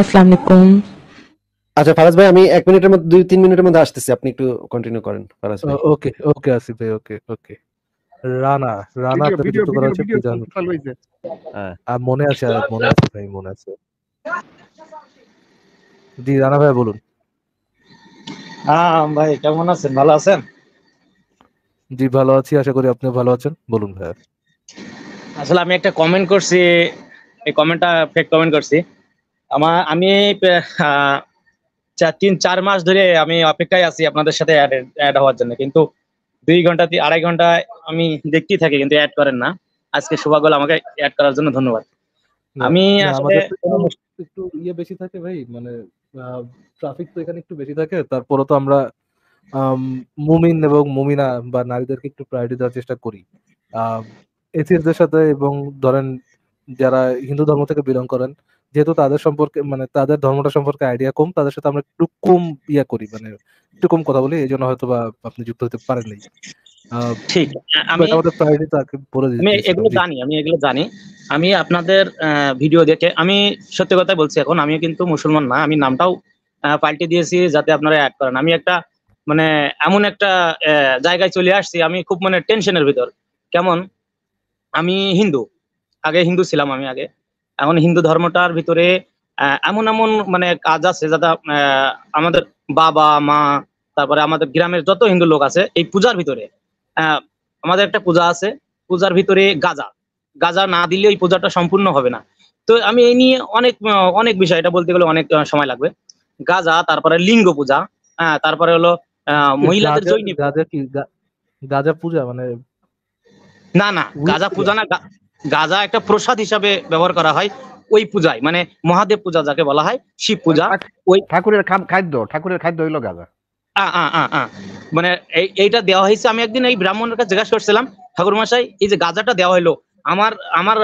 আসসালামু আচ্ছা ফারাজ ভাই আমি এক মিনিটের মধ্যে দুই তিন মিনিটের মধ্যে আসতেছি আপনি একটু কন্টিনিউ করেন ফারাজ ভাই ওকে ওকে আসিফ ভাই ওকে ওকে রানা রানা আপনাকে যুক্ত করা হচ্ছে পূজা আর মনে আছে আর মনে আছে ভাই মনে আছে জি রানা ভাই বলুন হ্যাঁ ভাই কেমন আছেন ভালো আছেন জি ভালো আছি আশা করি আপনি ভালো আছেন বলুন ভাই আসলে আমি একটা কমেন্ট করছি এই কমেন্টটা ফেক কমেন্ট করছি আমার আমি তিন চার মাস ধরে আমি অপেক্ষায় আছি আপনাদের সাথে অ্যাড হওয়ার জন্য কিন্তু দুই ঘন্টা আড়াই ঘন্টা আমি দেখতেই থাকি কিন্তু অ্যাড করেন না আজকে শুভাগল আমাকে অ্যাড করার জন্য ধন্যবাদ আমি আসলে একটু ইয়ে বেশি থাকে ভাই মানে ট্রাফিক তো এখানে একটু বেশি থাকে তারপরে তো আমরা মুমিন এবং মুমিনা বা নারীদেরকে একটু প্রায়োরিটি দেওয়ার চেষ্টা করি এসিসদের সাথে এবং ধরেন যারা হিন্দু ধর্ম থেকে বিলং করেন যেহেতু তাদের সম্পর্কে মানে তাদের ধর্মটা সম্পর্কে আইডিয়া কম তাদের সাথে আমরা একটু কম ইয়া করি মানে একটু কম কথা বলি এই জন্য হয়তো বা আপনি যুক্ত হতে পারেন নাই ঠিক আমি আমি এগুলো জানি আমি এগুলো জানি আমি আপনাদের ভিডিও দেখে আমি সত্যি কথাই বলছি এখন আমি কিন্তু মুসলমান না আমি নামটাও পাল্টে দিয়েছি যাতে আপনারা অ্যাড করেন আমি একটা মানে এমন একটা জায়গায় চলে আসছি আমি খুব মানে টেনশনের ভিতর কেমন আমি হিন্দু আগে হিন্দু ছিলাম আমি আগে এখন হিন্দু ধর্মটার ভিতরে এমন এমন মানে কাজ আছে যাতে আমাদের বাবা মা তারপরে আমাদের গ্রামের যত হিন্দু লোক আছে এই পূজার ভিতরে আমাদের একটা পূজা আছে পূজার ভিতরে গাজা গাজা না দিলে ওই পূজাটা সম্পূর্ণ হবে না তো আমি এই নিয়ে অনেক অনেক বিষয় এটা বলতে গেলে অনেক সময় লাগবে গাজা তারপরে লিঙ্গ পূজা হ্যাঁ তারপরে হলো মহিলাদের জৈনিক গাজা কি গাজা পূজা মানে না না গাজা পূজা না গাজা একটা প্রসাদ হিসাবে ব্যবহার করা হয় ওই পূজায় মানে মহাদেব পূজা যাকে বলা হয় শিব পূজা আচ্ছা, ওই ঠাকুরের খাদ্য ঠাকুরের খাদ্য হইলো গাজা মানে এইটা দেওয়া হয়েছে আমি একদিন এই ব্রাহ্মণের কাছে জিজ্ঞাসা করছিলাম ঠাকুর মশাই এই যে গাজাটা দেওয়া হলো আমার আমার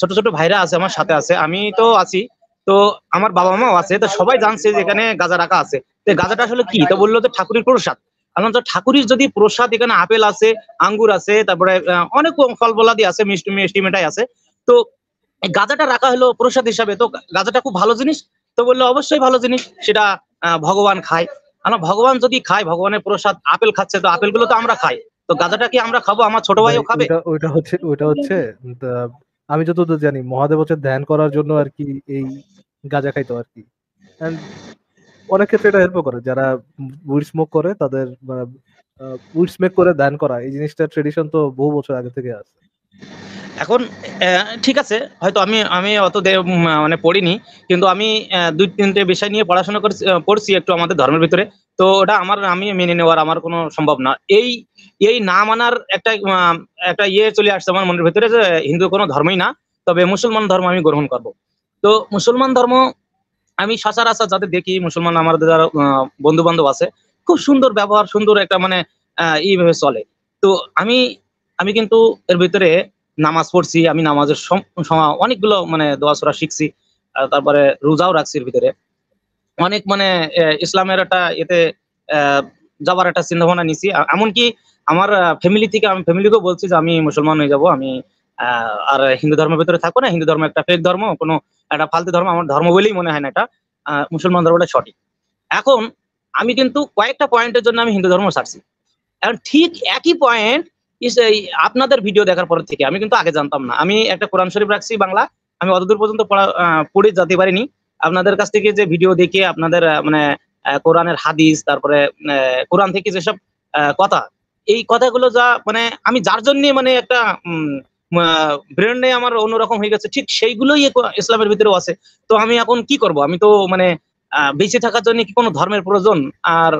ছোট ছোট ভাইরা আছে আমার সাথে আছে আমি তো আছি তো আমার বাবা মাও আছে তো সবাই জানছে যে এখানে গাজা রাখা আছে তো গাজাটা আসলে কি তো বললো তো ঠাকুরের প্রসাদ আনলাম ঠাকুরের যদি প্রসাদ এখানে আপেল আছে আঙ্গুর আছে তারপরে অনেক ফল বলাদি আছে মিষ্টি মিষ্টি মিঠাই আছে তো গাঁজাটা রাখা হলো প্রসাদ হিসাবে তো গাঁজাটা খুব ভালো জিনিস তো বললো অবশ্যই ভালো জিনিস সেটা ভগবান খায় আমরা ভগবান যদি খায় ভগবানের প্রসাদ আপেল খাচ্ছে তো আপেলগুলো তো আমরা খাই তো গাঁজাটা কি আমরা খাবো আমার ছোট ভাইও খাবে ওইটা হচ্ছে ওইটা হচ্ছে আমি যতদূর জানি মহাদেব হচ্ছে ধ্যান করার জন্য আর কি এই গাঁজা খাইতো আর কি অনেক ক্ষেত্রে এটা হেল্প করে যারা উইড স্মোক করে তাদের উইড মানে, স্মোক করে দান করা এই জিনিসটা ট্রেডিশন তো বহু বছর আগে থেকে আছে এখন ঠিক আছে হয়তো আমি আমি অত মানে পড়িনি কিন্তু আমি দুই তিনটে বিষয় নিয়ে পড়াশোনা পড়ছি একটু আমাদের ধর্মের ভিতরে তো ওটা আমার আমি মেনে নেওয়ার আমার কোনো সম্ভব না এই এই না মানার একটা একটা ইয়ে চলে আসছে আমার মনের ভিতরে যে হিন্দু কোনো ধর্মই না তবে মুসলমান ধর্ম আমি গ্রহণ করব তো মুসলমান ধর্ম আমি সচরাচর যাদের দেখি মুসলমান আমাদের যারা বন্ধু বান্ধব আছে খুব সুন্দর ব্যবহার সুন্দর একটা মানে ইভাবে চলে তো আমি আমি কিন্তু এর ভিতরে নামাজ পড়ছি আমি নামাজের অনেকগুলো মানে সোরা শিখছি তারপরে রোজাও রাখছি এর ভিতরে অনেক মানে ইসলামের একটা এতে যাবার একটা চিন্তা ভাবনা নিছি এমনকি আমার ফ্যামিলি থেকে আমি ফ্যামিলিকেও বলছি যে আমি মুসলমান হয়ে যাব আমি আর হিন্দু ধর্মের ভিতরে থাকবো না হিন্দু ধর্ম একটা ফেক ধর্ম কোনো একটা ফালতু ধর্ম আমার ধর্ম বলেই মনে হয় না এটা মুসলমান ধর্মটা সঠিক এখন আমি কিন্তু কয়েকটা পয়েন্টের জন্য আমি হিন্দু ধর্ম ছাড়ছি এখন ঠিক একই পয়েন্ট আপনাদের ভিডিও দেখার পর থেকে আমি কিন্তু আগে জানতাম না আমি একটা কোরআন শরীফ রাখছি বাংলা আমি অতদূর পর্যন্ত পড়া পড়ে যেতে পারিনি আপনাদের কাছ থেকে যে ভিডিও দেখে আপনাদের মানে কোরআনের হাদিস তারপরে কোরআন থেকে যেসব কথা এই কথাগুলো যা মানে আমি যার জন্য মানে একটা ব্রেনে আমার অন্যরকম হয়ে গেছে ঠিক সেইগুলোই ইসলামের ভিতরেও আছে তো আমি এখন কি করব আমি তো মানে বেঁচে থাকার জন্য কি কোনো ধর্মের প্রয়োজন আর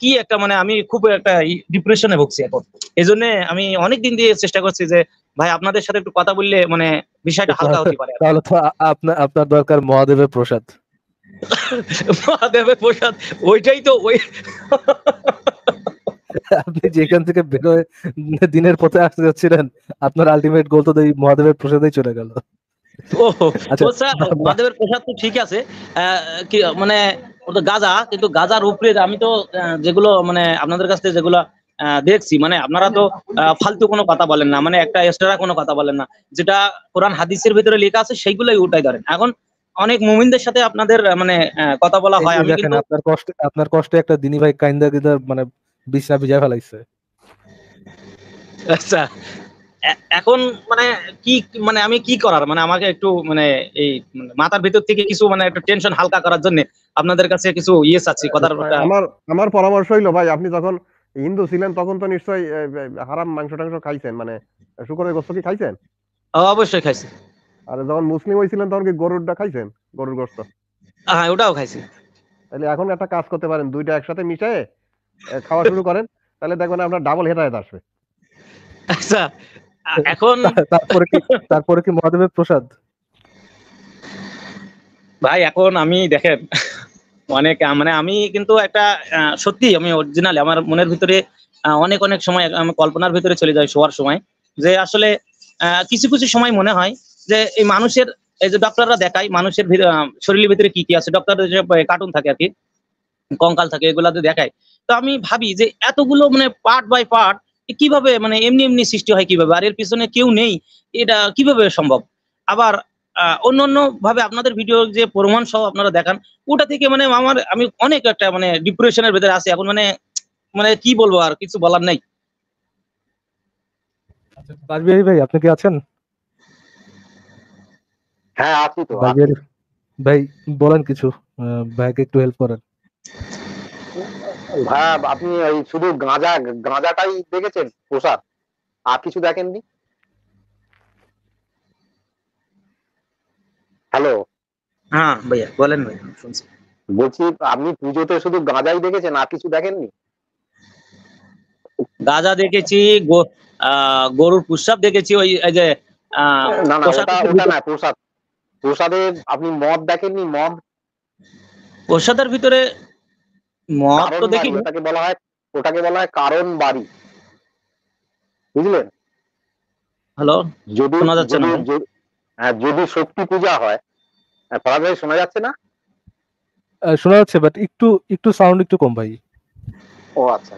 কি একটা মানে আমি খুব একটা ডিপ্রেশনে ভুগছি এখন এই জন্য আমি অনেক দিন দিয়ে চেষ্টা করছি যে ভাই আপনাদের সাথে একটু কথা বললে মানে বিষয়টা হালকা হতে পারে তাহলে তো আপনার আপনার দরকার মহাদেবের প্রসাদ মহাদেবের প্রসাদ ওইটাই তো ওই আপনি যেখান থেকে বেরোয় দিনের পথে আসতে যাচ্ছিলেন আপনার আলটিমেট গোল তো মহাদেবের প্রসাদেই চলে গেল আচ্ছা, মহাদেবের প্রসাদ তো ঠিক আছে কি মানে গাজা কিন্তু গাজার উপরে আমি তো যেগুলো মানে আপনাদের কাছ থেকে যেগুলো দেখছি মানে আপনারা তো ফালতু কোনো কথা বলেন না মানে একটা এক্সট্রা কোনো কথা বলেন না যেটা কোরআন হাদিসের ভিতরে লেখা আছে সেইগুলোই উঠাই ধরেন এখন অনেক মুমিনদের সাথে আপনাদের মানে কথা বলা হয় আমি আপনার কষ্টে আপনার কষ্টে একটা দিনী ভাই কাইন্দা মানে বিছনা ভিজা ফেলাইছে আচ্ছা এখন মানে কি মানে আমি কি করার মানে আমাকে একটু মানে এই মাথার ভিতর থেকে কিছু মানে একটু টেনশন হালকা করার জন্য আপনাদের কাছে কিছু ইয়েস আছে কথার আমার আমার পরামর্শ হইলো ভাই আপনি যখন হিন্দু ছিলেন তখন তো নিশ্চয়ই হারাম মাংস টাংস খাইছেন মানে শুকরের গোস্ত কি খাইছেন অবশ্যই খাইছি আর যখন মুসলিম হইছিলেন তখন কি গরুরটা খাইছেন গরুর গোস্ত হ্যাঁ ওটাও খাইছি তাহলে এখন একটা কাজ করতে পারেন দুইটা একসাথে মিশায় খাওয়া শুরু করেন তাহলে দেখবেন আপনার ডাবল হেদায়ত আসবে আচ্ছা এখন তারপরে কি তারপরে কি মহাদেবের প্রসাদ ভাই এখন আমি দেখেন অনেক মানে আমি কিন্তু একটা সত্যি আমি অরিজিনাল আমার মনের ভিতরে অনেক অনেক সময় আমি কল্পনার ভিতরে চলে যাই শোয়ার সময় যে আসলে কিছু কিছু সময় মনে হয় যে এই মানুষের এই যে ডক্টররা দেখায় মানুষের শরীরের ভিতরে কি কি আছে ডক্টর কার্টুন থাকে আর কি কঙ্কাল থাকে এগুলাতে দেখায় তো আমি ভাবি যে এতগুলো মানে পার্ট বাই পার্ট কিভাবে মানে এমনি এমনি সৃষ্টি হয় কিভাবে আর এর পিছনে কেউ নেই এটা কিভাবে সম্ভব আবার অন্য অন্য ভাবে আপনাদের ভিডিও যে প্রমাণ সহ আপনারা দেখান ওটা থেকে মানে আমার আমি অনেক একটা মানে ডিপ্রেশনের ভেতরে আছি এখন মানে মানে কি বলবো আর কিছু বলার নাই বাজবিহারি আচ্ছা, ভাই আপনি কি আছেন হ্যাঁ আছি তো ভাই বলেন কিছু ভাইকে একটু হেল্প করেন ভাইয়া আপনি ওই শুধু গাঁজা গাঁজাটাই দেখেছেন প্রসাদ আর কিছু দেখেননি হ্যালো হ্যাঁ ভাইয়া বলেন বলছি আপনি পুজোতে শুধু গাঁজাই দেখেছেন আর কিছু দেখেননি গাঁজা দেখেছি গরুর প্রসাদ দেখেছি ওই যে না না ওটা ওটা না প্রসাদ প্রসাদে আপনি মদ দেখেননি মদ প্রসাদের ভিতরে ওটাকে বলা হয় ওটাকে বলা হয় কারণ বাড়ি বুঝলেন হ্যালো যদি শোনা যাচ্ছে না হ্যাঁ যদি শক্তি পূজা হয় পড়া হ্যাঁ, শোনা যাচ্ছে না শোনা যাচ্ছে বাট একটু একটু সাউন্ড একটু কম ভাই ও আচ্ছা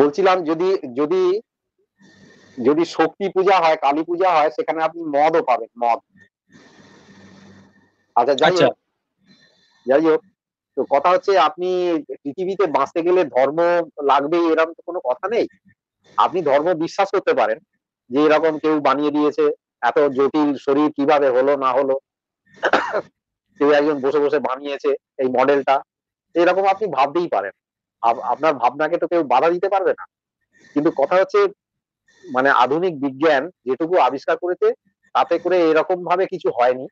বলছিলাম যদি যদি যদি শক্তি পূজা হয় কালী পূজা হয় সেখানে আপনি মদও পাবেন মদ আচ্ছা যাই আচ্ছা। হোক যাই হোক তো কথা হচ্ছে আপনি পৃথিবীতে বাঁচতে গেলে ধর্ম লাগবে এরকম তো কোনো কথা নেই আপনি ধর্ম বিশ্বাস করতে পারেন যে এরকম কেউ বানিয়ে দিয়েছে এত জটিল শরীর কিভাবে হলো না হলো কেউ একজন বসে বসে বানিয়েছে এই মডেলটা এরকম আপনি ভাবতেই পারেন আপনার ভাবনাকে তো কেউ বাধা দিতে পারবে না কিন্তু কথা হচ্ছে মানে আধুনিক বিজ্ঞান যেটুকু আবিষ্কার করেছে তাতে করে এরকম ভাবে কিছু হয়নি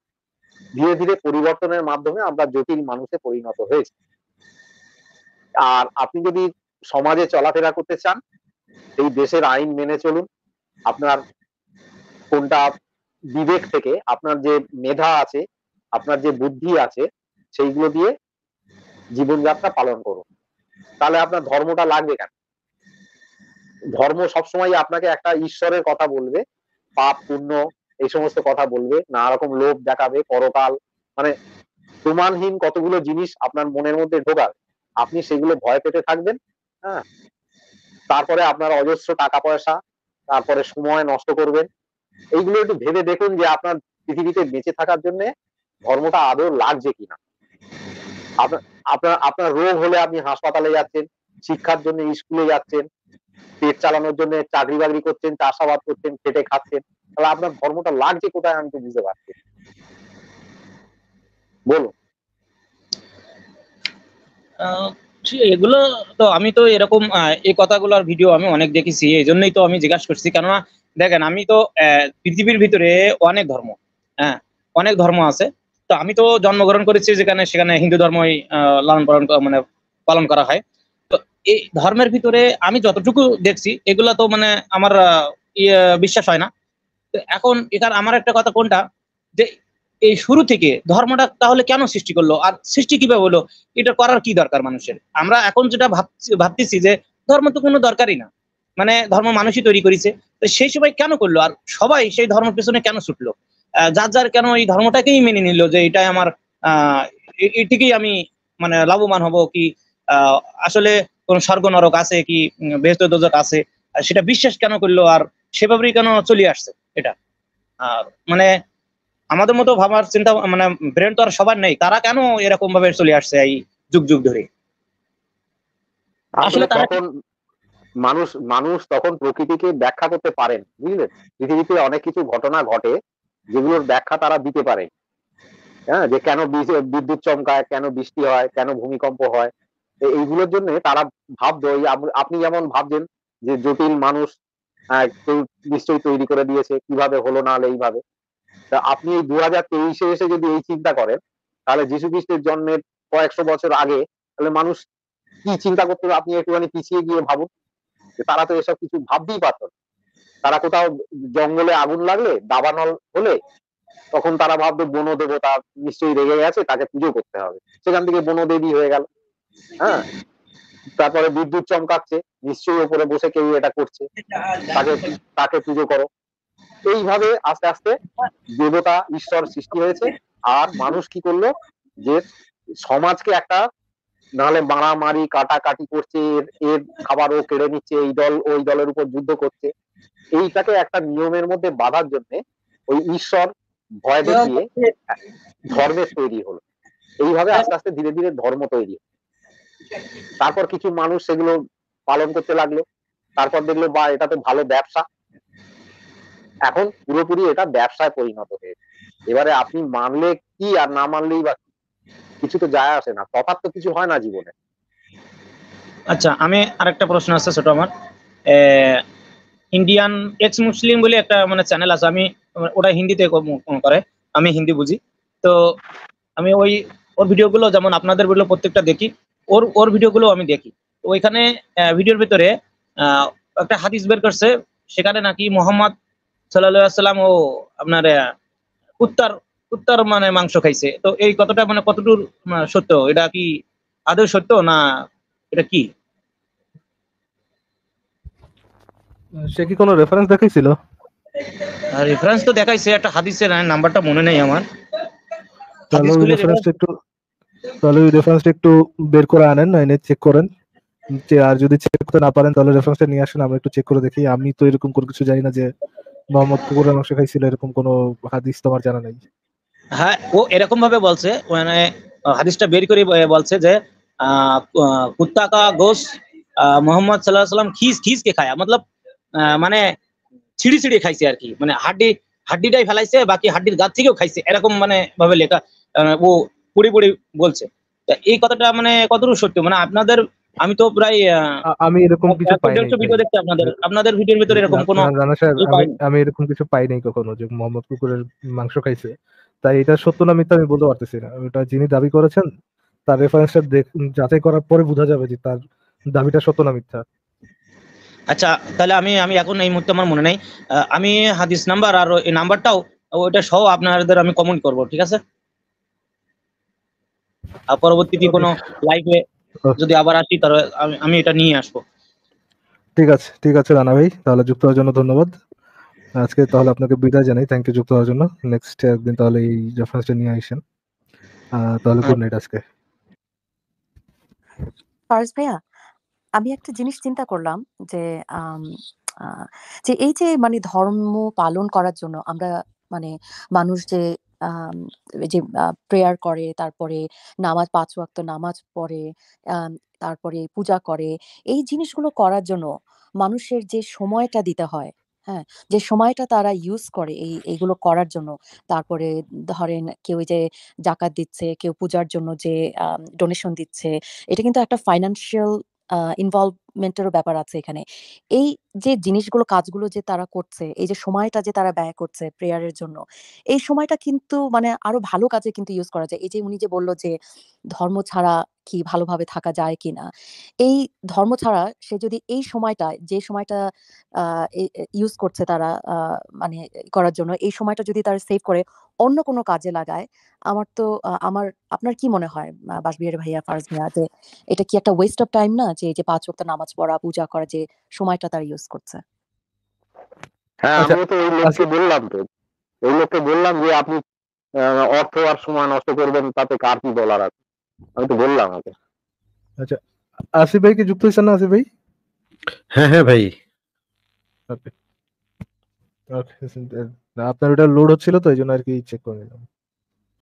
ধীরে ধীরে পরিবর্তনের মাধ্যমে আমরা জটিল মানুষে পরিণত হয়েছি আর আপনি যদি সমাজে চলাফেরা করতে চান এই দেশের আইন মেনে চলুন আপনার কোনটা বিবেক থেকে আপনার যে মেধা আছে আপনার যে বুদ্ধি আছে সেইগুলো দিয়ে জীবনযাত্রা পালন করুন তাহলে আপনার ধর্মটা লাগবে কেন ধর্ম সবসময় আপনাকে একটা ঈশ্বরের কথা বলবে পাপ পুণ্য এই সমস্ত কথা বলবে নানা রকম লোভ দেখাবে পরকাল মানে প্রমাণহীন কতগুলো জিনিস আপনার মনের মধ্যে ঢোকার আপনি সেগুলো ভয় পেতে থাকবেন হ্যাঁ তারপরে আপনার অজস্র টাকা পয়সা তারপরে সময় নষ্ট করবেন এইগুলো একটু ভেবে দেখুন যে আপনার পৃথিবীতে বেঁচে থাকার জন্য ধর্মটা আদৌ লাগছে কিনা আপনার আপনার রোগ হলে আপনি হাসপাতালে যাচ্ছেন শিক্ষার জন্য স্কুলে যাচ্ছেন পেট চালানোর জন্য চাকরি বাকরি করছেন চাষাবাদ করছেন খেটে খাচ্ছেন তাহলে আপনার ধর্মটা লাগছে কোথায় আমি তো বুঝতে পারছি বলো এগুলো তো আমি তো এরকম এই কথাগুলোর ভিডিও আমি অনেক দেখেছি এই জন্যই তো আমি জিজ্ঞাসা করছি কেননা দেখেন আমি তো পৃথিবীর ভিতরে অনেক ধর্ম হ্যাঁ অনেক ধর্ম আছে তো আমি তো জন্মগ্রহণ করেছি যেখানে সেখানে হিন্দু ধর্মই লালন পালন মানে পালন করা হয় তো এই ধর্মের ভিতরে আমি যতটুকু দেখছি এগুলা তো মানে আমার ইয়ে, বিশ্বাস হয় না এখন এটার আমার একটা কথা কোনটা যে এই শুরু থেকে ধর্মটা তাহলে কেন সৃষ্টি করলো আর সৃষ্টি কিভাবে হলো এটা করার কি দরকার মানুষের আমরা এখন যেটা ভাবছি ভাবতেছি যে ধর্ম তো কোনো দরকারই না মানে ধর্ম মানুষই তৈরি করেছে তো সেই সময় কেন করলো আর সবাই সেই ধর্মের পেছনে কেন ছুটলো যার যার কেন এই ধর্মটাকেই মেনে নিল যে এটাই আমার আহ এটিকেই আমি মানে লাভবান হব কি আসলে কোন স্বর্গ নরক আছে কি বেহত দোজক আছে সেটা বিশ্বাস কেন করলো আর সেভাবেই কেন চলে আসছে এটা আর মানে আমাদের মতো ভাবার চিন্তা মানে ব্রেন তো আর সবার নেই তারা কেন এরকম ভাবে চলে আসছে এই যুগ যুগ ধরে আসলে তখন মানুষ মানুষ তখন প্রকৃতিকে ব্যাখ্যা করতে পারেন বুঝলেন পৃথিবীতে অনেক কিছু ঘটনা ঘটে যেগুলোর ব্যাখ্যা তারা দিতে পারে হ্যাঁ যে কেন বিদ্যুৎ চমকায় কেন বৃষ্টি হয় কেন ভূমিকম্প হয় এইগুলোর জন্য তারা ভাবতো আপনি যেমন ভাবছেন যে জটিল মানুষ হ্যাঁ, কেউ নিশ্চয়ই তৈরি করে দিয়েছে কিভাবে হলো না হলে এইভাবে তা আপনি এই দু হাজার তেইশে এসে যদি এই চিন্তা করেন তাহলে যীশু খ্রিস্টের জন্মের কয়েকশো বছর আগে তাহলে মানুষ কি চিন্তা করতে আপনি একটুখানি পিছিয়ে গিয়ে ভাবুন তারা তো এসব কিছু ভাবতেই পারত তারা কোথাও জঙ্গলে আগুন লাগলে দাবানল হলে তখন তারা ভাবতো বন দেবতা নিশ্চয়ই রেগে গেছে তাকে পুজো করতে হবে সেখান থেকে দেবী হয়ে গেল হ্যাঁ তারপরে বিদ্যুৎ চমকাচ্ছে নিশ্চয়ই ওপরে বসে কেউ এটা করছে তাকে আচ্ছা। তাকে পুজো করো এইভাবে আস্তে আস্তে দেবতা ঈশ্বর সৃষ্টি হয়েছে আর মানুষ কি করলো যে সমাজকে একটা নাহলে মারামারি কাটাকাটি করছে এর এর খাবার ও কেড়ে নিচ্ছে এই দল ওই দলের উপর যুদ্ধ করছে এইটাকে একটা নিয়মের মধ্যে বাধার জন্য ওই ঈশ্বর ভয় দেখিয়ে ধর্মের তৈরি হলো এইভাবে আস্তে আস্তে ধীরে ধীরে ধর্ম তৈরি হলো তারপর কিছু মানুষ সেগুলো পালন করতে লাগলো তারপর দেখলো বা এটা তো ভালো ব্যবসা এখন পুরোপুরি এটা ব্যবসায় পরিণত হয়েছে এবারে আপনি মানলে কি আর না মানলেই বা কিছু তো যায় আসে না তফাৎ তো কিছু হয় না জীবনে আচ্ছা আমি আরেকটা প্রশ্ন আছে ছোট আমার ইন্ডিয়ান এক্স মুসলিম বলে একটা মানে চ্যানেল আছে আমি ওটা হিন্দিতে করে আমি হিন্দি বুঝি তো আমি ওই ওর ভিডিওগুলো যেমন আপনাদের ভিডিও প্রত্যেকটা দেখি ওর ওর ভিডিওগুলো আমি দেখি ওইখানে ভিডিওর ভিতরে একটা হাদিস বের করছে সেখানে নাকি মোহাম্মদ সাল্লাম ও আপনার কুত্তার কুত্তার মানে মাংস খাইছে তো এই কথাটা মানে কতটুর সত্য এটা কি আদৌ সত্য না এটা কি সে কি কোনো রেফারেন্স দেখাইছিল রেফারেন্স তো দেখাইছে একটা হাদিসের নাম্বারটা মনে নেই আমার রেফারেন্স একটু তাহলে ওই রেফারেন্সটা একটু বের করে আনেন এনে চেক করেন আর যদি চেক করতে না পারেন তাহলে রেফারেন্সটা নিয়ে আসেন আমরা একটু চেক করে দেখি আমি তো এরকম কোনো কিছু জানি না যে মোহাম্মদ কুকুরের মাংস খাইছিল এরকম কোনো হাদিস তোমার জানা নেই হ্যাঁ ও এরকম ভাবে বলছে মানে হাদিসটা বের করে বলছে যে কুত্তা কা গোস মোহাম্মদ সাল্লাহ সাল্লাম খিস খিস কে খায় মতলব মানে ছিড়ি ছিড়ি খাইছে আর কি মানে হাড্ডি হাড্ডিটাই ফেলাইছে বাকি হাড্ডির গাছ থেকেও খাইছে এরকম মানে ভাবে লেখা ও কুড়ি কুড়ি বলছে এই কথাটা মানে কতটুকু সত্য মানে আপনাদের আমি তো প্রায় আমি এরকম কিছু পাই আপনাদের আপনাদের ভিডিওর ভিতরে এরকম কোনো আমি এরকম কিছু পাই নাই কখনো যে মোহাম্মদ কুকুরের মাংস খাইছে তাই এটা সত্য না মিথ্যা আমি বলতে পারতেছি না ওটা যিনি দাবি করেছেন তার রেফারেন্সটা যাচাই করার পরে বোঝা যাবে যে তার দাবিটা সত্য না মিথ্যা আচ্ছা তাহলে আমি আমি এখন এই মুহূর্তে আমার মনে নেই আমি হাদিস নাম্বার আর এই নাম্বারটাও ওইটা সহ আপনাদের আমি কমেন্ট করব ঠিক আছে আর পরবর্তীতে আচ্ছা, কোনো লাইভে আচ্ছা। যদি আবার আসি তাহলে আমি এটা নিয়ে আসবো ঠিক আছে ঠিক আছে রানা ভাই তাহলে যুক্ত হওয়ার জন্য ধন্যবাদ আজকে তাহলে আপনাকে বিদায় জানাই থ্যাংক ইউ যুক্ত হওয়ার জন্য নেক্সট একদিন তাহলে এই রেফারেন্সটা নিয়ে আসেন তাহলে গুড নাইট আজকে ফারজ ভাইয়া আমি একটা জিনিস চিন্তা করলাম যে যে এই যে মানে ধর্ম পালন করার জন্য আমরা মানে মানুষ যে যে প্রেয়ার করে, তারপরে নামাজ পাঁচ ওয়াক্ত নামাজ পড়ে, তারপরে পূজা করে। এই জিনিসগুলো করার জন্য মানুষের যে সময়টা দিতে হয়, হ্যাঁ? যে সময়টা তারা ইউজ করে এই এইগুলো করার জন্য। তারপরে ধরেন কেউ এই যে জাকাত দিচ্ছে, কেউ পূজার জন্য যে ডোনেশন দিচ্ছে। এটা কিন্তু একটা ফাইন্যান্সিয়াল ইনভলভমেন্টেরও ব্যাপার আছে এখানে এই যে জিনিসগুলো কাজগুলো যে তারা করছে এই যে সময়টা যে তারা ব্যয় করছে প্রেয়ারের জন্য এই সময়টা কিন্তু মানে আরো ভালো কাজে কিন্তু ইউজ করা যায় এই যে উনি যে বললো যে ধর্ম ছাড়া কি ভালোভাবে থাকা যায় কিনা এই ধর্ম ছাড়া সে যদি এই সময়টা যে সময়টা ইউজ করছে তারা মানে করার জন্য এই সময়টা যদি তারা সেভ করে অন্য কোনো কাজে লাগায় আমার তো আমার আপনার কি মনে হয় বাসবিহার ভাইয়া ফারজ ভাইয়া যে এটা কি একটা ওয়েস্ট অফ টাইম না যে যে পাঁচ ওয়াক্ত নামাজ পড়া পূজা করা যে সময়টা তার ইউজ করছে হ্যাঁ আচ্ছা, আমি তো ওই লোককে আচ্ছা। বললাম তো ওই লোককে বললাম যে আপনি অর্থ আর সময় নষ্ট করবেন তাতে কার কি বলার আছে আমি তো বললাম ওকে আচ্ছা আসিফ ভাই কি যুক্ত হয়েছেন না আসিফ ভাই হ্যাঁ হ্যাঁ ভাই আপনার ওটা লোড হচ্ছিল তো এই জন্য আর কি চেক করে নিলাম